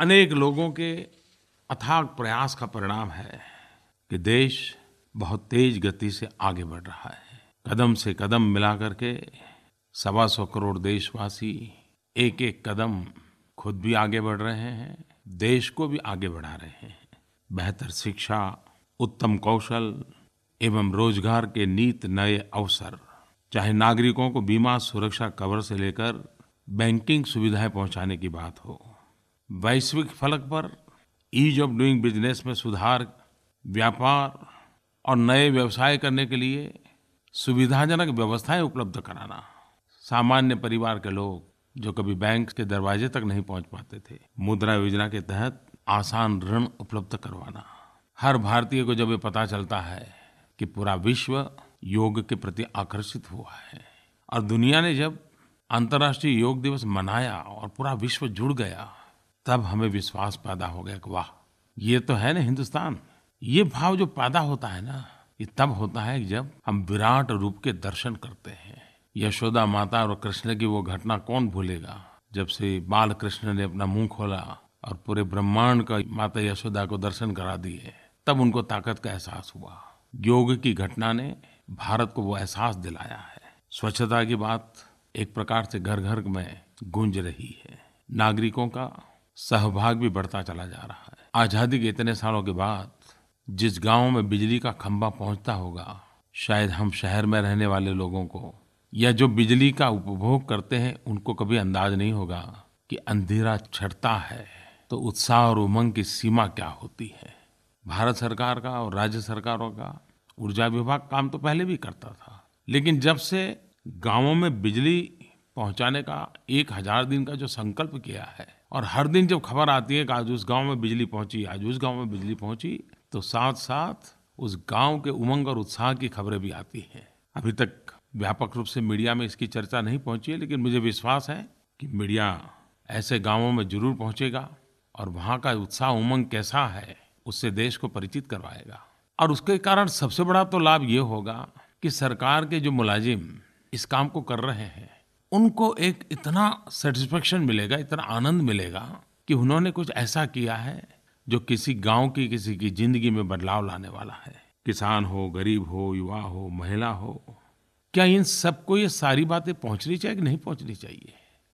अनेक लोगों के अथाग प्रयास का परिणाम है कि देश बहुत तेज गति से आगे बढ़ रहा है कदम से कदम मिला करके सवा सौ करोड़ देशवासी एक एक कदम खुद भी आगे बढ़ रहे हैं देश को भी आगे बढ़ा रहे हैं बेहतर शिक्षा उत्तम कौशल एवं रोजगार के नीत नए अवसर चाहे नागरिकों को बीमा सुरक्षा कवर से लेकर बैंकिंग सुविधाएं पहुंचाने की बात हो वैश्विक फलक पर ईज ऑफ डूइंग बिजनेस में सुधार व्यापार और नए व्यवसाय करने के लिए सुविधाजनक व्यवस्थाएं उपलब्ध कराना सामान्य परिवार के लोग जो कभी बैंक के दरवाजे तक नहीं पहुंच पाते थे मुद्रा योजना के तहत आसान ऋण उपलब्ध करवाना हर भारतीय को जब ये पता चलता है कि पूरा विश्व योग के प्रति आकर्षित हुआ है और दुनिया ने जब अंतर्राष्ट्रीय योग दिवस मनाया और पूरा विश्व जुड़ गया तब हमें विश्वास पैदा हो गया कि वाह ये तो है ना हिंदुस्तान ये भाव जो पैदा होता है ना ये तब होता है जब हम विराट रूप के दर्शन करते हैं यशोदा माता और कृष्ण की वो घटना कौन भूलेगा जब से बाल कृष्ण ने अपना मुंह खोला और पूरे ब्रह्मांड का माता यशोदा को दर्शन करा दिए तब उनको ताकत का एहसास हुआ योग की घटना ने भारत को वो एहसास दिलाया है स्वच्छता की बात एक प्रकार से घर घर में गूंज रही है नागरिकों का सहभाग भी बढ़ता चला जा रहा है आज़ादी के इतने सालों के बाद जिस गांव में बिजली का खंभा पहुंचता होगा शायद हम शहर में रहने वाले लोगों को या जो बिजली का उपभोग करते हैं उनको कभी अंदाज नहीं होगा कि अंधेरा छटता है तो उत्साह और उमंग की सीमा क्या होती है भारत सरकार का और राज्य सरकारों का ऊर्जा विभाग काम तो पहले भी करता था लेकिन जब से गांवों में बिजली पहुंचाने का एक हजार दिन का जो संकल्प किया है और हर दिन जब खबर आती है कि आज उस गांव में बिजली पहुंची आज उस गांव में बिजली पहुंची तो साथ साथ उस गांव के उमंग और उत्साह की खबरें भी आती हैं अभी तक व्यापक रूप से मीडिया में इसकी चर्चा नहीं पहुंची है लेकिन मुझे विश्वास है कि मीडिया ऐसे गांवों में जरूर पहुंचेगा और वहां का उत्साह उमंग कैसा है उससे देश को परिचित करवाएगा और उसके कारण सबसे बड़ा तो लाभ ये होगा कि सरकार के जो मुलाजिम इस काम को कर रहे हैं उनको एक इतना सेटिस्फेक्शन मिलेगा इतना आनंद मिलेगा कि उन्होंने कुछ ऐसा किया है जो किसी गांव की किसी की जिंदगी में बदलाव लाने वाला है किसान हो गरीब हो युवा हो महिला हो क्या इन सबको ये सारी बातें पहुंचनी चाहिए कि नहीं पहुंचनी चाहिए